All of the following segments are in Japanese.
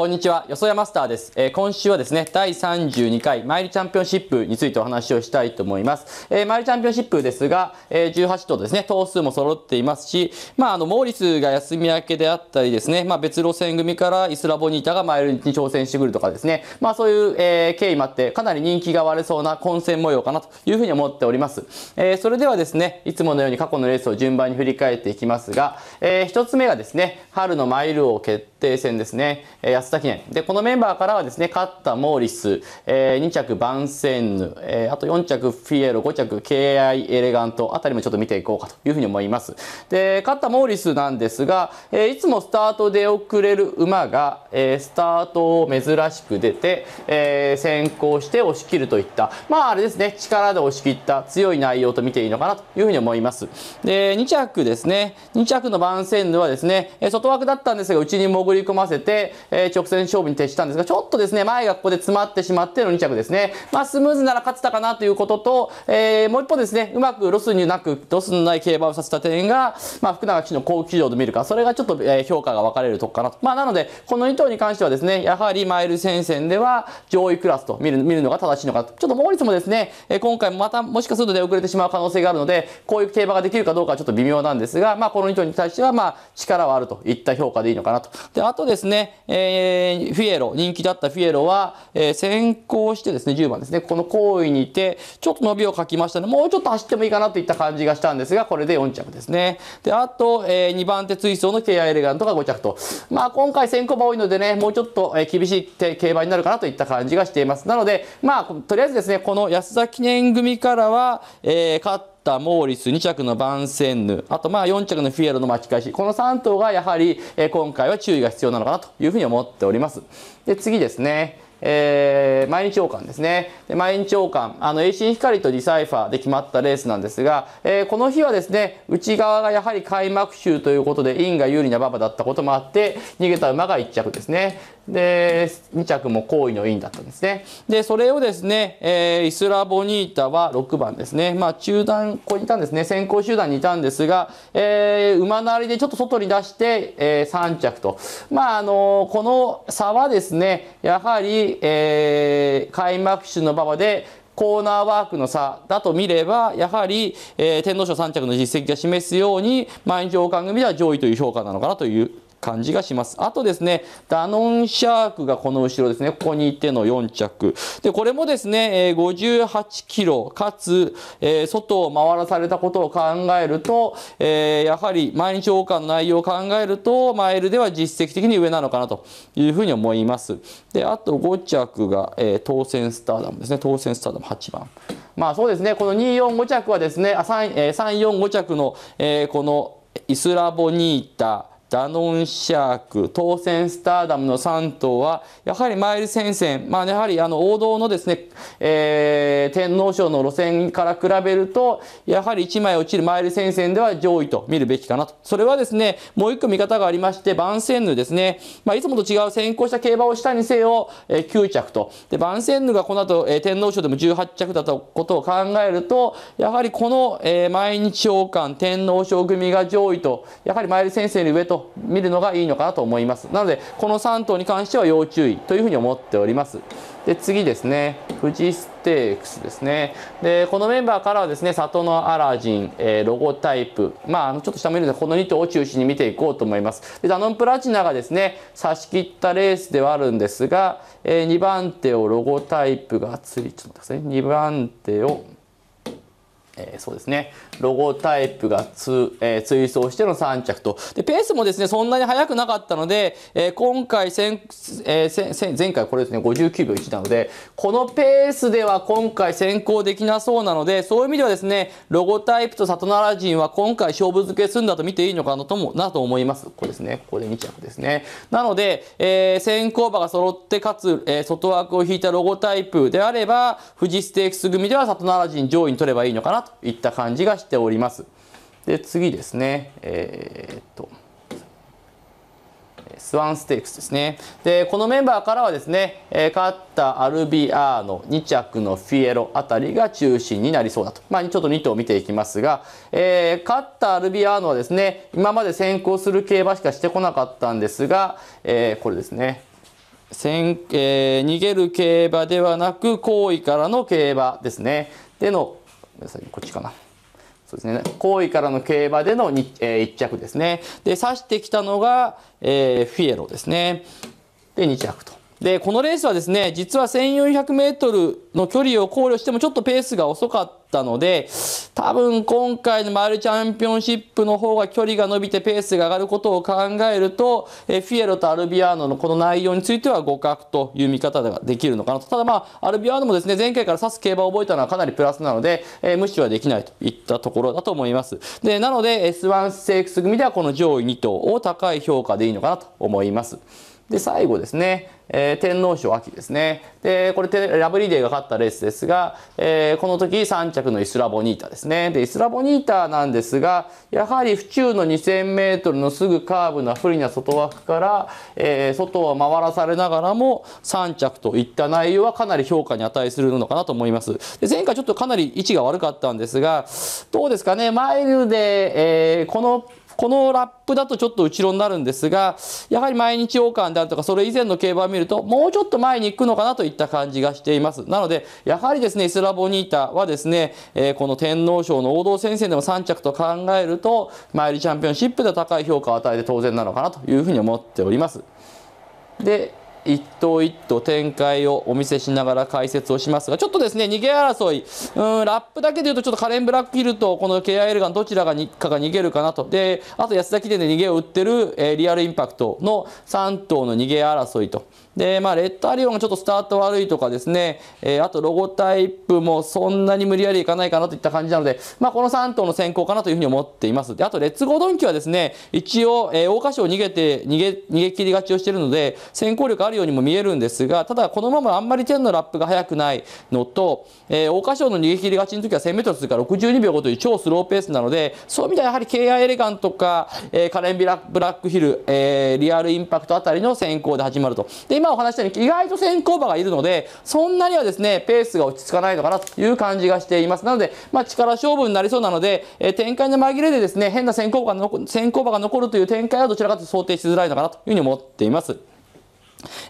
こんにちは、よそやマスターです。えー、今週はですね、第32回マイルチャンピオンシップについてお話をしたいと思います。えー、マイルチャンピオンシップですが、えー、18頭ですね、頭数も揃っていますし、まあ、あの、モーリスが休み明けであったりですね、まあ、別路線組からイスラボニータがマイルに挑戦してくるとかですね、まあ、そういう、え経緯もあって、かなり人気が割れそうな混戦模様かなというふうに思っております。えそれではですね、いつものように過去のレースを順番に振り返っていきますが、え1つ目がですね、春のマイル王決定戦ですね、えー田記念。で、このメンバーからはですね、勝ったモーリス、えー、2着バンセンヌ、えー、あと4着フィエロ、5着 KI エレガントあたりもちょっと見ていこうかというふうに思います。で、勝ったモーリスなんですが、えー、いつもスタート出遅れる馬が、えー、スタートを珍しく出て、えー、先行して押し切るといった、まああれですね、力で押し切った強い内容と見ていいのかなというふうに思います。で、2着ですね、2着のバンセンヌはですね、外枠だったんですが、内に潜り込ませて、えー直線勝負に徹したんですが、ちょっとですね、前がここで詰まってしまっての2着ですね。まあ、スムーズなら勝てたかなということと、えー、もう一方ですね、うまくロスになく、ロスのない競馬をさせた点が、まあ、福永騎の高騎場と見るか、それがちょっと、えー、評価が分かれるとこかなと。まあ、なので、この2頭に関してはですね、やはりマイル戦線では上位クラスと見る見るのが正しいのかと。ちょっとモーリスもですね、えー、今回またもしかすると出遅れてしまう可能性があるので、こういう競馬ができるかどうかはちょっと微妙なんですが、まあ、この2頭に対しては、まあ、力はあるといった評価でいいのかなと。で、あとですね、えーえー、フィエロ、人気だったフィエロは、えー、先行してですね、10番ですね、この行為にて、ちょっと伸びをかきましたの、ね、で、もうちょっと走ってもいいかなといった感じがしたんですが、これで4着ですね。で、あと、えー、2番手追走のケアエレガントが5着と。まあ、今回先行馬多いのでね、もうちょっと、えー、厳しい競馬になるかなといった感じがしています。なので、まあ、とりあえずですね、この安田記念組からは、えー、勝タモーリス2着のバンセンヌあとまあ4着のフィエロの巻き返しこの3頭がやはり、え今回は注意が必要なのかなというふうに思っておりますで次ですねえー、毎日王冠ですね。で毎日王冠、あの、AC 光とリサイファーで決まったレースなんですが、えー、この日はですね、内側がやはり開幕週ということで、インが有利な馬場だったこともあって、逃げた馬が1着ですね。で、2着も好意の印だったんですね。で、それをですね、えー、イスラボニータは6番ですね。まあ、中団、ここにいたんですね。先行集団にいたんですが、えー、馬なりでちょっと外に出して、えー、3着と。まあ、あのこの差はですね、やはり、え開幕種の馬場で、コーナーワークの差だと見れば、やはり、え天皇賞3着の実績が示すように、毎日王冠組では上位という評価なのかなという感じがします。あとですね、ダノンシャークがこの後ろですね、ここにいての4着。で、これもですね、58キロ、かつ、え外を回らされたことを考えると、えやはり毎日王冠の内容を考えると、マイルでは実績的に上なのかなというふうに思います。で、あと5着が、え当選スターダムですね、当選スターダム8番。まあそうですね、この2、4、5着はですね、3、4、5着の、えこのイスラボニータ、ダノンシャーク、当選スターダムの3頭は、やはりマイル戦線、まあ、やはりあの王道のですね、えー、天皇賞の路線から比べると、やはり1枚落ちるマイル戦線では上位と見るべきかなと。それはですね、もう1個見方がありまして、バンセンヌですね、まあ、いつもと違う先行した競馬をしたにせよ、えー、9着と。で、バンセンヌがこの後、えー、天皇賞でも18着だとことを考えると、やはりこの、え毎日王冠、天皇賞組が上位と、やはりマイル戦線に上と、見るのがいいのかなと思います。なので、この3頭に関しては要注意というふうに思っております。で、次ですね、富士ステークスですね。で、このメンバーからはですね、里のアラジン、えー、ロゴタイプ、まあ、あのちょっと下見るので、この2頭を中心に見ていこうと思います。で、ダノンプラチナがですね、差し切ったレースではあるんですが、えー、2番手をロゴタイプがつい、ちょっとですね。2番手を、えー、そうですね。ロゴタイプがえー、追走しての3着と。で、ペースもですね、そんなに速くなかったので、えー、今回先、えー、前回これですね、59秒1なので、このペースでは今回先行できなそうなので、そういう意味ではですね、ロゴタイプと里奈良人は今回勝負付けすんだと見ていいのかなとも、なと思います。ここですね。ここで2着ですね。なので、えー、先行馬が揃って、かつ、えー、外枠を引いたロゴタイプであれば、富士ステークス組では里奈良人上位に取ればいいのかなといった感じがしております。で次ですね、えー、っとスワンステークスですね。で、このメンバーからはですね、え勝ったアルビアーノ、2着のフィエロあたりが中心になりそうだと。まあ、ちょっと2頭見ていきますが、えー、勝ったアルビアーノはですね、今まで先行する競馬しかしてこなかったんですが、えー、これですね。先えー、逃げる競馬ではなく、行為からの競馬ですね。でのこっちかな。そうですね。行為からの競馬でのに、えー、着ですね。で、指してきたのが、えー、フィエロですね。で、2着と。で、このレースはですね、実は1400メートルの距離を考慮してもちょっとペースが遅かったので、多分今回のマルチャンピオンシップの方が距離が伸びてペースが上がることを考えると、えフィエロとアルビアーノのこの内容については互角という見方ができるのかなと。ただまあ、アルビアーノもですね、前回から指す競馬を覚えたのはかなりプラスなので、え無視はできないといったところだと思います。で、なので、S1 セークス組ではこの上位2頭を高い評価でいいのかなと思います。で、最後ですね、えー、天皇賞秋ですね。で、これ、ラブリーデーが勝ったレースですが、えー、この時3着のイスラボニータですね。で、イスラボニータなんですが、やはり府中の2000メートルのすぐカーブな不利な外枠から、えー、外を回らされながらも3着といった内容はかなり評価に値するのかなと思います。で、前回ちょっとかなり位置が悪かったんですが、どうですかね、マイルで、えこのこのラップだとちょっと後ろになるんですが、やはり毎日王冠であるとか、それ以前の競馬を見ると、もうちょっと前に行くのかなといった感じがしています。なので、やはりですね、イスラボニータはですね、えー、この天皇賞の王道戦線でも3着と考えると、マイルチャンピオンシップで高い評価を与えて当然なのかなというふうに思っております。で、一頭一頭展開をお見せしながら解説をしますが、ちょっとですね、逃げ争い、うん、ラップだけで言うと、ちょっとカレン・ブラックヒルと、この KIL ガン、どちらがにかが逃げるかなと。で、あと安田記念で逃げを打ってる、えー、リアルインパクトの3頭の逃げ争いと。で、まあ、レッドアリオンがちょっとスタート悪いとかですね、えー、あとロゴタイプもそんなに無理やりいかないかなといった感じなので、まあ、この3頭の先行かなというふうに思っています。で、あと、レッツゴードンキはですね、一応、え桜花賞逃げて、逃げ、逃げ切り勝ちをしているので、先行力あるようにも見えるんですが、ただ、このままあんまり天のラップが速くないのと、えー、桜花賞の逃げ切り勝ちの時は 1000m 通過62秒5という超スローペースなので、そういう意味ではやはり KI エレガンとか、えー、カレンビラ・ブラックヒル、えー、リアルインパクトあたりの先行で始まると。で今お話したように意外と先行馬がいるので、そんなにはですね、ペースが落ち着かないのかなという感じがしています。なので、まあ、力勝負になりそうなので、えー、展開の紛れでですね、変な先行馬が残るという展開はどちらかというと想定しづらいのかなというふうに思っています。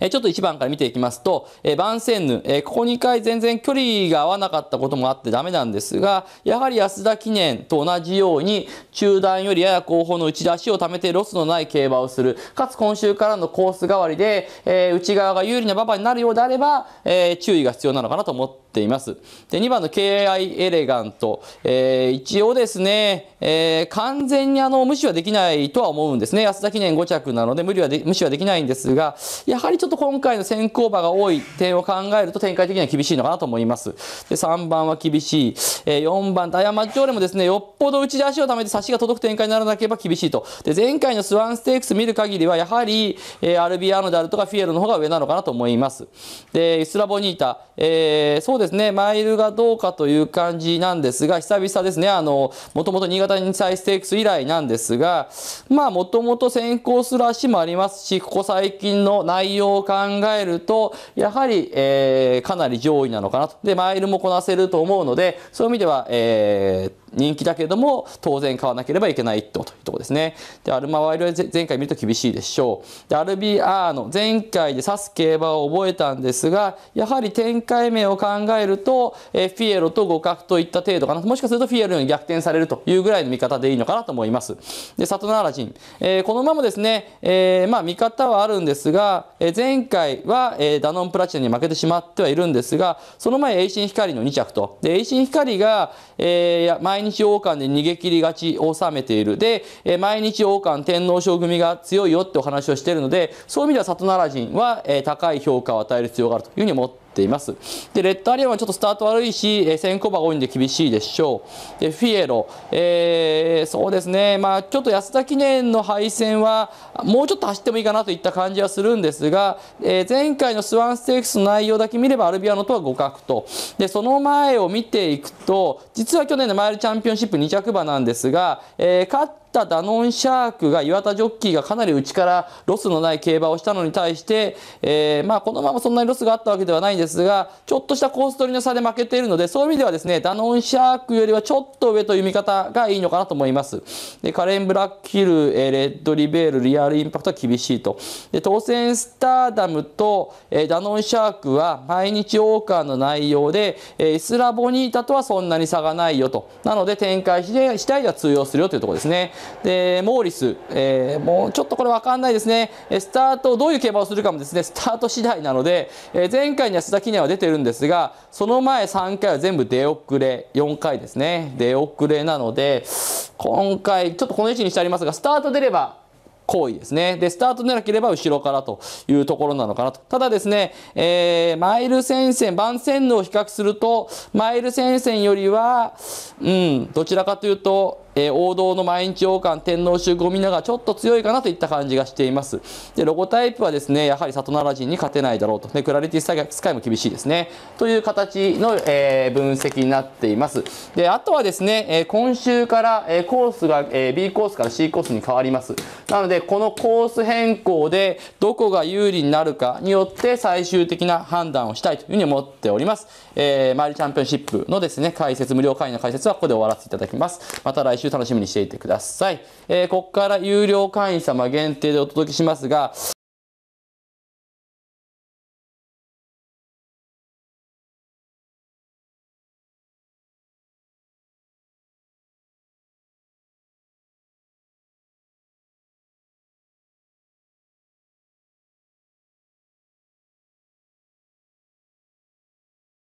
えちょっと1番から見ていきますと、えバンヌ、えここ2回全然距離が合わなかったこともあってダメなんですが、やはり安田記念と同じように、中段よりやや後方の打ち出しを貯めてロスのない競馬をする。かつ今週からのコース代わりで、え内側が有利な馬場になるようであれば、え注意が必要なのかなと思ってています。で、2番の KI エレガント。えー、一応ですね、えー、完全にあの、無視はできないとは思うんですね。安田記念5着なので無理はで、無視はできないんですが、やはりちょっと今回の先行馬が多い点を考えると展開的には厳しいのかなと思います。で、3番は厳しい。えー、4番、ダイヤマッチョーレもですね、よっぽど内で足をためて差しが届く展開にならなければ厳しいと。で、前回のスワンステークス見る限りは、やはり、えー、アルビアーノであるとかフィエロの方が上なのかなと思います。で、イスラボニータ、えー、そうですね、マイルがどうかという感じなんですが、久々ですね、あの、もともと新潟に再ステークス以来なんですが、まあ、もともと先行する足もありますし、ここ最近の内容を考えると、やはり、えー、かなり上位なのかなと。で、マイルもこなせると思うので、そういう意味では、えー、人気だけれども、当然買わなければいけない一というところですね。で、アルマは色々前回見ると厳しいでしょう。で、アルビアーノ、前回で指す競馬を覚えたんですが、やはり展開面を考えると、えフィエロと互角といった程度かな。もしかするとフィエロに逆転されるというぐらいの見方でいいのかなと思います。で、サトナラジン。えー、このままですね、えー、まあ見方はあるんですが、え前回は、えダノンプラチナに負けてしまってはいるんですが、その前、エイシン光の2着と。で、エイシン光が、えー、毎日王冠で逃げ切りがちを収めている。で、え毎日王冠天皇賞組が強いよってお話をしているので、そういう意味では里奈良人は、え高い評価を与える必要があるというふうに思ってています。で、レッドアリアンはちょっとスタート悪いし、え先行馬が多いんで厳しいでしょう。で、フィエロ、えー、そうですね、まあちょっと安田記念の敗戦は、もうちょっと走ってもいいかなといった感じはするんですが、えー、前回のスワンステークスの内容だけ見ればアルビアノとは互角と。で、その前を見ていくと、実は去年のマイルチャンピオンシップ2着馬なんですが、えー、勝っったダノンシャークが岩田ジョッキーがかなり内からロスのない競馬をしたのに対して、えー、まあ、このままそんなにロスがあったわけではないんですがちょっとしたコース取りの差で負けているのでそういう意味ではですねダノンシャークよりはちょっと上という見方がいいのかなと思いますでカレン・ブラックヒル、えー、レッドリベールリアルインパクトは厳しいとで当選スターダムと、えー、ダノンシャークは毎日オーカーの内容で、えイスラボニータとはそんなに差がないよとなので展開し次第では通用するよというところですねでモーリス、えー、もうちょっとこれ分かんないですねスタートどういう競馬をするかもですねスタート次第なので、えー、前回には須田記念は出てるんですがその前3回は全部出遅れ4回ですね出遅れなので今回ちょっとこの位置にしてありますがスタート出れば行為ですね。で、スタートでなければ後ろからというところなのかなと。ただですね、えー、マイル戦線、番線のを比較すると、マイル戦線よりは、うん、どちらかというと、えー、王道の毎日王冠天皇衆ゴミナがちょっと強いかなといった感じがしていますでロゴタイプはですねやはり里奈良人に勝てないだろうとでクラリティスカイも厳しいですねという形の、えー、分析になっていますであとはですね、えー、今週から、えコースが、え B コースから C コースに変わりますなのでこのコース変更でどこが有利になるかによって最終的な判断をしたいというふうに思っております、えー、マイルチャンピオンシップのですね解説無料会員の解説はここで終わらせていただきますまた来週楽しみにしていてください。えー、ここから有料会員様限定でお届けしますが、